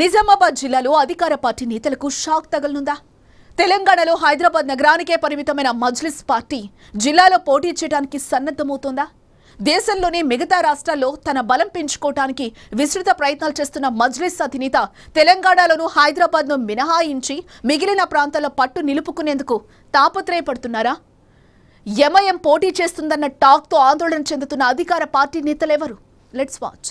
నిజామాబాద్ జిల్లాలో అధికార పార్టీ నేతలకు షాక్ తగలనుందా తెలంగాణలో హైదరాబాద్ నగరానికే పరిమితమైన మజ్లిస్ పార్టీ జిల్లాలో పోటీ చేయడానికి సన్నద్ధమవుతోందా దేశంలోనే మిగతా రాష్ట్రాల్లో తన బలం పెంచుకోవటానికి విస్తృత ప్రయత్నాలు చేస్తున్న మజ్లిస్ అధినేత తెలంగాణలోను హైదరాబాద్ను మినహాయించి మిగిలిన ప్రాంతాల పట్టు నిలుపుకునేందుకు తాపత్రయపడుతున్నారా యమయం పోటీ చేస్తుందన్న టాక్తో ఆందోళన చెందుతున్న అధికార పార్టీ నేతలెవరు లెట్స్ వాచ్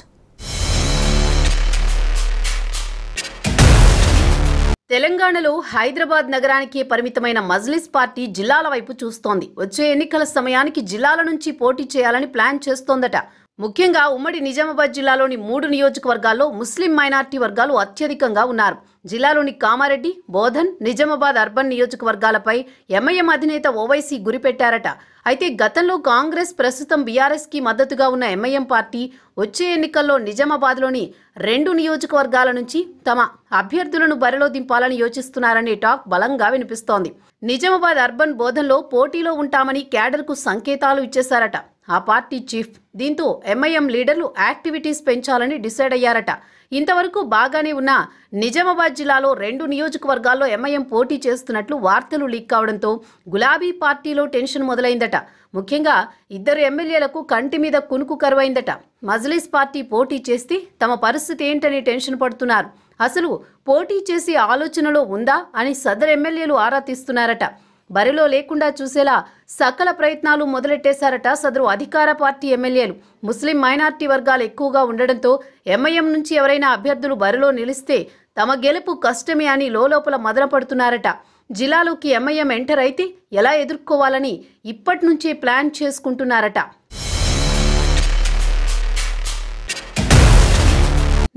తెలంగాణలో హైదరాబాద్ నగరానికి పరిమితమైన మజ్లిస్ పార్టీ జిల్లాల వైపు చూస్తోంది వచ్చే ఎన్నికల సమయానికి జిల్లాల నుంచి పోటీ చేయాలని ప్లాన్ చేస్తోందట ముఖ్యంగా ఉమ్మడి నిజామాబాద్ జిల్లాలోని మూడు నియోజకవర్గాల్లో ముస్లిం మైనార్టీ వర్గాలు అత్యధికంగా ఉన్నారు జిల్లాలోని కామారెడ్డి బోధన్ నిజామాబాద్ అర్బన్ నియోజకవర్గాలపై ఎంఐఎం అధినేత ఓవైసీ గురిపెట్టారట అయితే గతంలో కాంగ్రెస్ ప్రస్తుతం బీఆర్ఎస్కి మద్దతుగా ఉన్న ఎంఐఎం పార్టీ వచ్చే ఎన్నికల్లో నిజామాబాద్లోని రెండు నియోజకవర్గాల నుంచి తమ అభ్యర్థులను బరిలో దింపాలని యోచిస్తున్నారనే టాక్ బలంగా వినిపిస్తోంది నిజామాబాద్ అర్బన్ బోధన్లో పోటీలో ఉంటామని క్యాడర్కు సంకేతాలు ఇచ్చేశారట ఆ పార్టీ చీఫ్ దీంతో ఎంఐఎం లీడర్లు యాక్టివిటీస్ పెంచాలని డిసైడ్ అయ్యారట ఇంతవరకు బాగానే ఉన్న నిజామాబాద్ జిల్లాలో రెండు నియోజకవర్గాల్లో ఎంఐఎం పోటీ చేస్తున్నట్లు వార్తలు లీక్ కావడంతో గులాబీ పార్టీలో టెన్షన్ మొదలైందట ముఖ్యంగా ఇద్దరు ఎమ్మెల్యేలకు కంటి మీద కునుకు కరువైందట మజ్లిస్ పార్టీ పోటీ చేస్తే తమ పరిస్థితి ఏంటని టెన్షన్ పడుతున్నారు అసలు పోటీ చేసే ఆలోచనలో ఉందా అని సదరు ఎమ్మెల్యేలు ఆరా తీస్తున్నారట బరిలో లేకుండా చూసేలా సకల ప్రయత్నాలు మొదలెట్టేశారట సదరు అధికార పార్టీ ఎమ్మెల్యేలు ముస్లిం మైనార్టీ వర్గాలు ఎక్కువగా ఉండడంతో ఎంఐఎం నుంచి ఎవరైనా అభ్యర్థులు బరిలో నిలిస్తే తమ గెలుపు కష్టమే అని లోపల మదనపడుతున్నారట జిల్లాలోకి ఎంఐఎం ఎంటర్ అయితే ఎలా ఎదుర్కోవాలని ఇప్పటి నుంచే ప్లాన్ చేసుకుంటున్నారట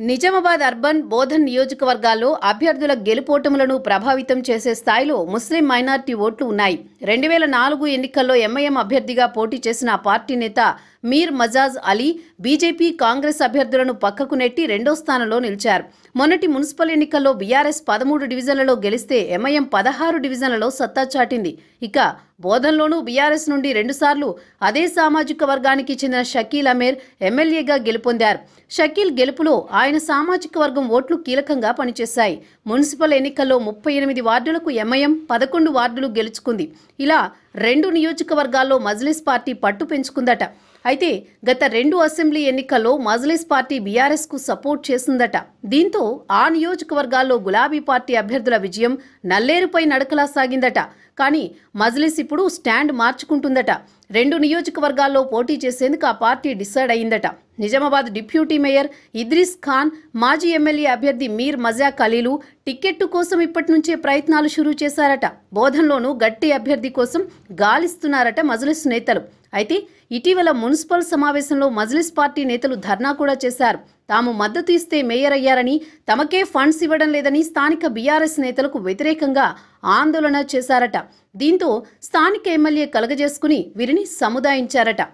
నిజామాబాద్ అర్బన్ బోధన్ నియోజకవర్గాల్లో అభ్యర్థుల గెలుపోటములను ప్రభావితం చేసే స్థాయిలో ముస్లిం మైనార్టీ ఓట్లు ఉన్నాయి రెండు వేల నాలుగు ఎన్నికల్లో ఎంఐఎం అభ్యర్థిగా పోటీ చేసిన పార్టీ నేత మీర్ మజాజ్ అలీ బీజేపీ కాంగ్రెస్ అభ్యర్థులను పక్కకు నెట్టి రెండో స్థానంలో నిలిచారు మొన్నటి మున్సిపల్ ఎన్నికల్లో బీఆర్ఎస్ పదమూడు డివిజన్లలో గెలిస్తే ఎంఐఎం పదహారు డివిజన్లలో సత్తా చాటింది ఇక బోధన్లోనూ బీఆర్ఎస్ నుండి రెండుసార్లు అదే సామాజిక వర్గానికి చెందిన షకీల్ అమీర్ ఎమ్మెల్యేగా గెలుపొందారు షకీల్ గెలుపులో ఆయన సామాజిక వర్గం ఓట్లు కీలకంగా పనిచేశాయి మున్సిపల్ ఎన్నికల్లో ముప్పై ఎనిమిది వార్డులకు ఎంఐఎం పదకొండు వార్డులు గెలుచుకుంది ఇలా రెండు నియోజకవర్గాల్లో మజ్లిస్ పార్టీ పట్టు పెంచుకుందట అయితే గత రెండు అసెంబ్లీ ఎన్నికల్లో మజ్లిస్ పార్టీ బీఆర్ఎస్కు సపోర్ట్ చేసిందట దీంతో ఆ నియోజకవర్గాల్లో గులాబీ పార్టీ అభ్యర్థుల విజయం నల్లేరుపై నడకలా సాగిందట కానీ మజ్లిస్ ఇప్పుడు స్టాండ్ మార్చుకుంటుందట రెండు నియోజకవర్గాల్లో పోటీ చేసేందుకు ఆ పార్టీ డిసైడ్ అయిందట నిజామాబాద్ డిప్యూటీ మేయర్ ఇద్రిస్ ఖాన్ మాజీ ఎమ్మెల్యే అభ్యర్థి మీర్ మజా ఖలీలు టిక్కెట్టు కోసం ఇప్పటి నుంచే ప్రయత్నాలు షురూ చేశారట బోధంలోనూ గట్టి అభ్యర్థి కోసం గాలిస్తున్నారట మజ్లిస్ నేతలు అయితే ఇటీవల మున్సిపల్ సమావేశంలో మజ్లిస్ పార్టీ నేతలు ధర్నా కూడా చేశారు తాము మద్దతు ఇస్తే మేయర్ అయ్యారని తమకే ఫండ్స్ ఇవ్వడం లేదని స్థానిక బీఆర్ఎస్ నేతలకు వ్యతిరేకంగా ఆందోళన చేశారట దీంతో స్థానిక ఎమ్మెల్యే కలగజేసుకుని వీరిని సముదాయించారట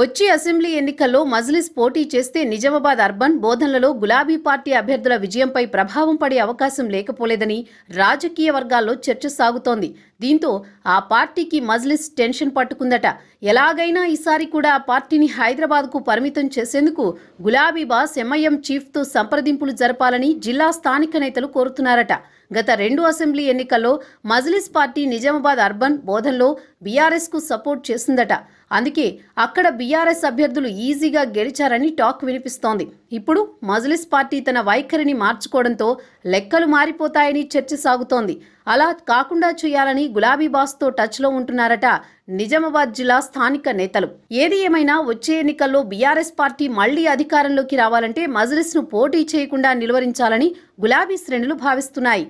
వచ్చే అసెంబ్లీ ఎన్నికల్లో మజ్లిస్ పోటీ చేస్తే నిజామాబాద్ అర్బన్ బోధనలలో గులాబీ పార్టీ అభ్యర్థుల విజయంపై ప్రభావం పడే అవకాశం లేకపోలేదని రాజకీయ వర్గాల్లో చర్చ సాగుతోంది దీంతో ఆ పార్టీకి మజ్లిస్ టెన్షన్ పట్టుకుందట ఎలాగైనా ఈసారి కూడా ఆ పార్టీని హైదరాబాద్కు పరిమితం చేసేందుకు గులాబీ బాస్ ఎంఐఎం చీఫ్తో సంప్రదింపులు జరపాలని జిల్లా స్థానిక నేతలు కోరుతున్నారట గత రెండు అసెంబ్లీ ఎన్నికల్లో మజ్లిస్ పార్టీ నిజామాబాద్ అర్బన్ బోధన్లో బీఆర్ఎస్కు సపోర్ట్ చేసిందట అందుకే అక్కడ బీఆర్ఎస్ అభ్యర్థులు ఈజీగా గెలిచారని టాక్ వినిపిస్తోంది ఇప్పుడు మజ్లిస్ పార్టీ తన వైఖరిని మార్చుకోవడంతో లెక్కలు మారిపోతాయని చర్చ సాగుతోంది అలా కాకుండా చేయాలని గులాబీ బాస్ టచ్ టచ్లో ఉంటున్నారట నిజామాబాద్ జిల్లా స్థానిక నేతలు ఏది ఏమైనా వచ్చే ఎన్నికల్లో బీఆర్ఎస్ పార్టీ మళ్లీ అధికారంలోకి రావాలంటే ను పోటీ చేయకుండా నిలువరించాలని గులాబీ శ్రేణులు భావిస్తున్నాయి